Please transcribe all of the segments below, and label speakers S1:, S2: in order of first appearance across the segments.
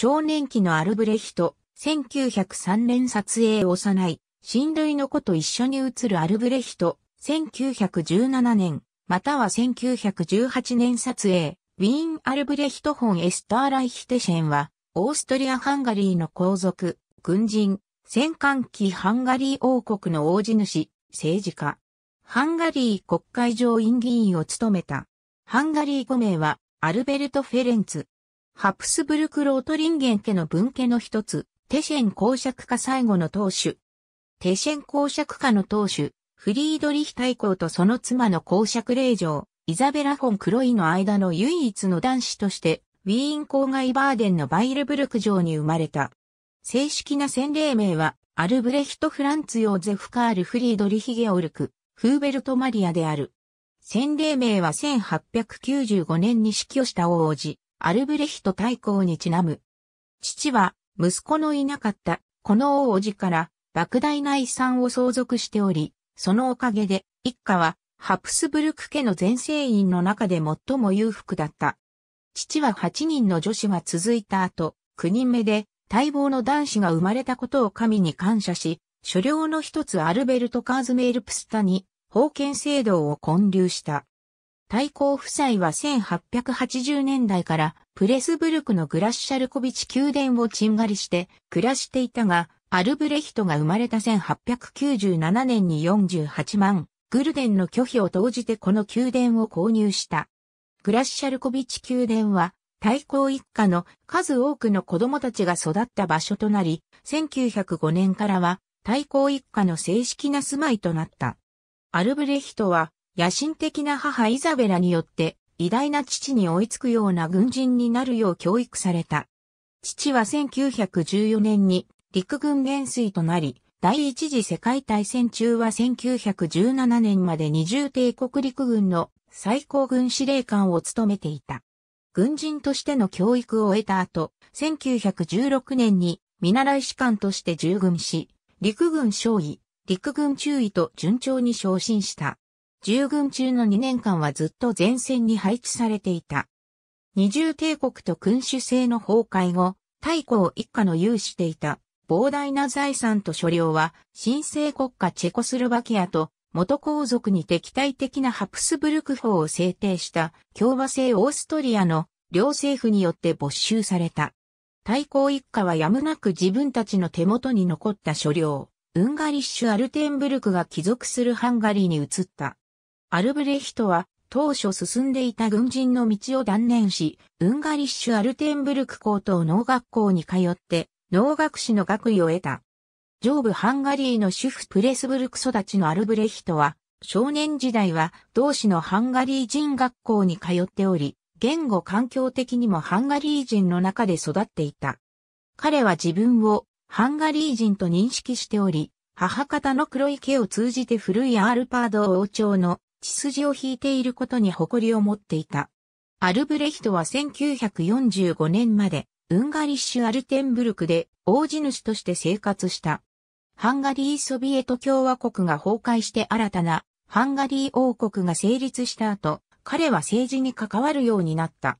S1: 少年期のアルブレヒト、1903年撮影幼い、親類の子と一緒に写るアルブレヒト、1917年、または1918年撮影、ウィーン・アルブレヒトン・エスター・ライヒテシェンは、オーストリア・ハンガリーの皇族、軍人、戦艦機ハンガリー王国の王子主、政治家。ハンガリー国会上院議員を務めた。ハンガリー5名は、アルベルト・フェレンツ。ハプスブルク・ロートリンゲン家の分家の一つ、テシェン公爵家最後の当主。テシェン公爵家の当主、フリードリヒ大公とその妻の公爵令嬢、イザベラ・フォン・クロイの間の唯一の男子として、ウィーン郊外バーデンのバイルブルク城に生まれた。正式な洗礼名は、アルブレヒト・フランツ・ヨーゼフ・カール・フリードリヒ・ゲオルク、フーベルト・マリアである。洗礼名は1895年に死去した王子、アルブレヒト大公にちなむ。父は、息子のいなかった、この王子から、莫大な遺産を相続しており、そのおかげで、一家は、ハプスブルク家の全聖院の中で最も裕福だった。父は8人の女子が続いた後、9人目で、待望の男子が生まれたことを神に感謝し、所領の一つアルベルト・カーズメール・プスタに、封建制度を建立した。対抗夫妻は1880年代からプレスブルクのグラッシャルコビチ宮殿をチンがりして暮らしていたが、アルブレヒトが生まれた1897年に48万グルデンの拒否を投じてこの宮殿を購入した。グラッシャルコビチ宮殿は対抗一家の数多くの子供たちが育った場所となり、1905年からは対抗一家の正式な住まいとなった。アルブレヒトは野心的な母イザベラによって偉大な父に追いつくような軍人になるよう教育された。父は1914年に陸軍元帥となり、第一次世界大戦中は1917年まで二重帝国陸軍の最高軍司令官を務めていた。軍人としての教育を得た後、1916年に見習い士官として従軍し、陸軍少尉、陸軍中尉と順調に昇進した。従軍中の2年間はずっと前線に配置されていた。二重帝国と君主制の崩壊後、太閤一家の有していた膨大な財産と所領は、新生国家チェコスロバキアと元皇族に敵対的なハプスブルク法を制定した共和制オーストリアの両政府によって没収された。太閤一家はやむなく自分たちの手元に残った所領、ウンガリッシュ・アルテンブルクが帰属するハンガリーに移った。アルブレヒトは当初進んでいた軍人の道を断念し、ウンガリッシュ・アルテンブルク高等農学校に通って農学士の学位を得た。上部ハンガリーの主婦プレスブルク育ちのアルブレヒトは、少年時代は同市のハンガリー人学校に通っており、言語環境的にもハンガリー人の中で育っていた。彼は自分をハンガリー人と認識しており、母方の黒い毛を通じて古いアールパード王朝の血筋を引いていることに誇りを持っていた。アルブレヒトは1945年まで、ウンガリッシュ・アルテンブルクで、王子主として生活した。ハンガリー・ソビエト共和国が崩壊して新たな、ハンガリー王国が成立した後、彼は政治に関わるようになった。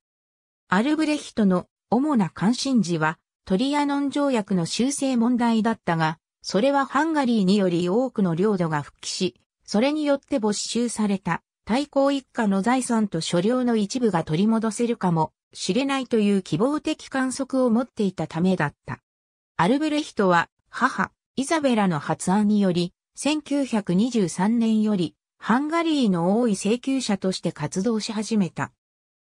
S1: アルブレヒトの主な関心事は、トリアノン条約の修正問題だったが、それはハンガリーにより多くの領土が復帰し、それによって没収された、対抗一家の財産と所領の一部が取り戻せるかもしれないという希望的観測を持っていたためだった。アルブレヒトは、母、イザベラの発案により、1923年より、ハンガリーの多い請求者として活動し始めた。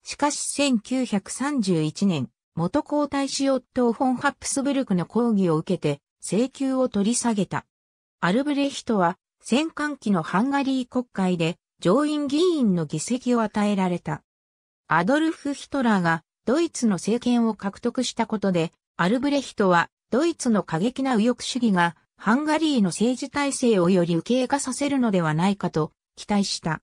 S1: しかし1931年、元皇太子夫ッフォン・ハプスブルクの抗議を受けて、請求を取り下げた。アルブレヒトは、戦艦期のハンガリー国会で上院議員の議席を与えられた。アドルフ・ヒトラーがドイツの政権を獲得したことで、アルブレヒトはドイツの過激な右翼主義がハンガリーの政治体制をより受け入化させるのではないかと期待した。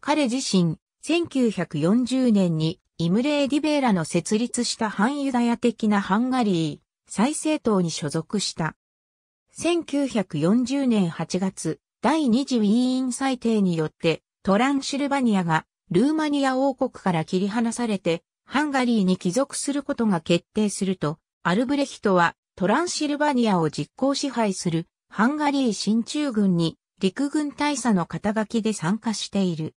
S1: 彼自身、1940年にイムレー・ディベーラの設立した反ユダヤ的なハンガリー、再政党に所属した。1940年8月、第二次ウィーン裁定によって、トランシルバニアがルーマニア王国から切り離されて、ハンガリーに帰属することが決定すると、アルブレヒトはトランシルバニアを実行支配するハンガリー新中軍に陸軍大佐の肩書きで参加している。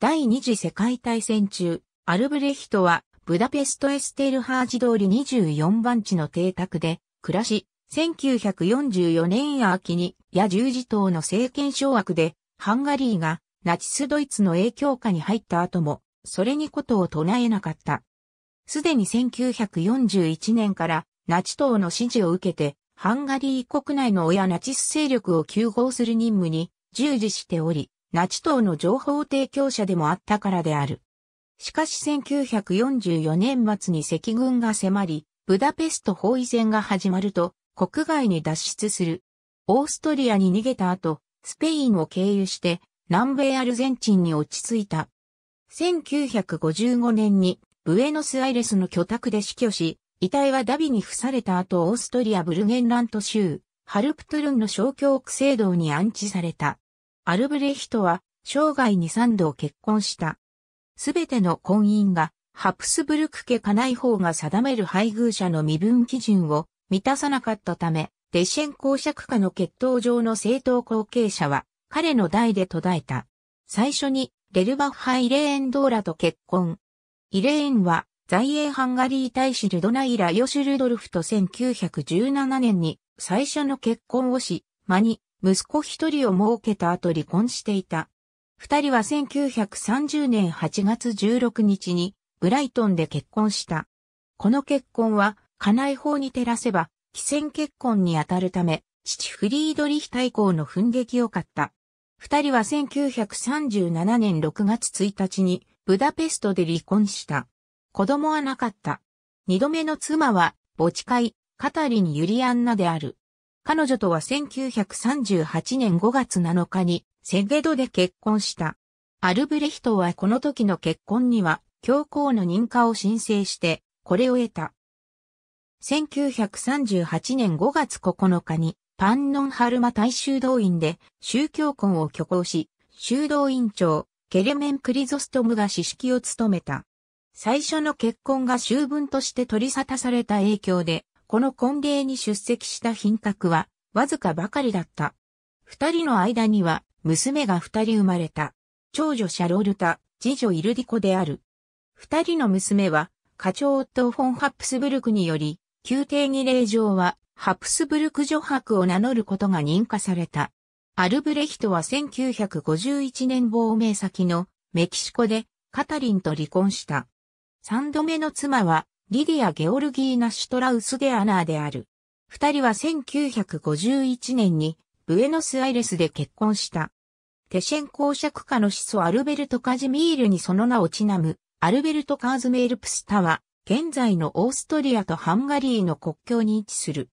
S1: 第二次世界大戦中、アルブレヒトはブダペストエステルハージ通り24番地の邸宅で暮らし、1944年秋に、や十字党の政権掌握で、ハンガリーがナチスドイツの影響下に入った後も、それにことを唱えなかった。すでに1941年からナチ党の指示を受けて、ハンガリー国内の親ナチス勢力を救護する任務に従事しており、ナチ党の情報提供者でもあったからである。しかし1944年末に赤軍が迫り、ブダペスト包囲戦が始まると、国外に脱出する。オーストリアに逃げた後、スペインを経由して南米アルゼンチンに落ち着いた。1955年にブエノスアイレスの居宅で死去し、遺体はダビに付された後オーストリアブルゲンラント州、ハルプトゥルンの小教区聖堂に安置された。アルブレヒトは生涯に3度結婚した。すべての婚姻がハプスブルク家家内法が定める配偶者の身分基準を満たさなかったため、デシェン公爵家の血統上の正統後継者は、彼の代で途絶えた。最初に、レルバッハ・イレーン・ドーラと結婚。イレーンは、在英ハンガリー大使ルドナイラ・ヨシュルドルフと1917年に最初の結婚をし、間に息子一人を設けた後離婚していた。二人は1930年8月16日にブライトンで結婚した。この結婚は家内法に照らせば、非戦結婚にあたるため、父フリードリヒ大公の奮撃を買った。二人は1937年6月1日に、ブダペストで離婚した。子供はなかった。二度目の妻は、墓地会、カタリン・ユリアンナである。彼女とは1938年5月7日に、セゲドで結婚した。アルブレヒトはこの時の結婚には、教皇の認可を申請して、これを得た。1938年5月9日にパンノンハルマ大修道院で宗教婚を挙行し、修道院長、ケレメン・クリゾストムが指式を務めた。最初の結婚が修文として取り沙汰された影響で、この婚礼に出席した品格は、わずかばかりだった。二人の間には、娘が二人生まれた。長女シャロルタ、次女イルディコである。二人の娘は、課長夫フォン・ハプスブルクにより、宮廷儀礼上は、ハプスブルク女伯を名乗ることが認可された。アルブレヒトは1951年亡命先のメキシコでカタリンと離婚した。三度目の妻はリディア・ゲオルギーナ・シュトラウス・デ・アナーである。二人は1951年にブエノスアイレスで結婚した。テシェン公爵家の子祖アルベルト・カジミールにその名をちなむ、アルベルト・カーズメール・プスタは、現在のオーストリアとハンガリーの国境に位置する。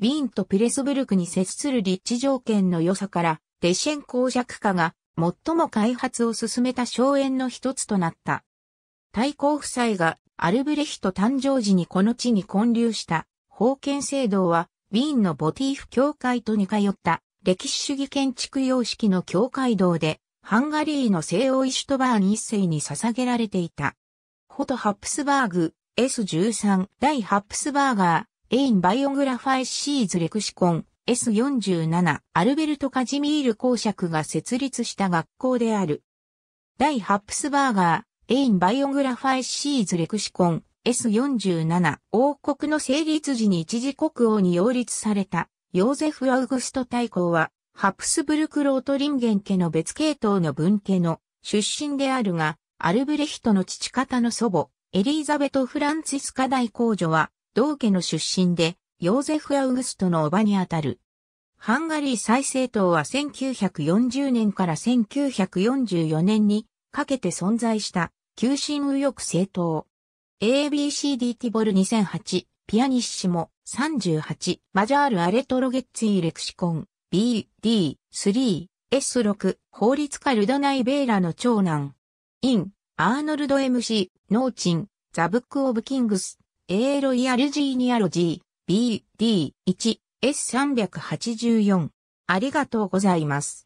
S1: ウィーンとピレスブルクに接する立地条件の良さから、デシェン公爵家が最も開発を進めた荘園の一つとなった。太閤夫妻がアルブレヒト誕生時にこの地に建立した封建制度は、ウィーンのボティーフ教会と似通った歴史主義建築様式の教会堂で、ハンガリーの西欧イシュトバーン一世に捧げられていた。ホト・ハプスバーグ、S13 第ハプスバーガー、エインバイオグラファイシーズレクシコン S47 アルベルト・カジミール公爵が設立した学校である。第ハプスバーガー、エインバイオグラファイシーズレクシコン S47 王国の成立時に一時国王に擁立されたヨーゼフ・アウグスト大公はハプスブルク・ロートリンゲン家の別系統の分家の出身であるが、アルブレヒトの父方の祖母、エリーザベト・フランツィスカ大公女は、同家の出身で、ヨーゼフ・アウグストの叔母にあたる。ハンガリー再生党は1940年から1944年にかけて存在した、急進右翼政党。ABCD ティボル2008、ピアニッシモ、38、マジャール・アレトロゲッツィ・レクシコン、B、D、3、S6、法律家ルドナイ・ベーラの長男。イン、アーノルド MC、ノーチン、ザ・ブック・オブ・キングス、エーロイ・ヤルジーニアロジー、BD1、S384。ありがとうございます。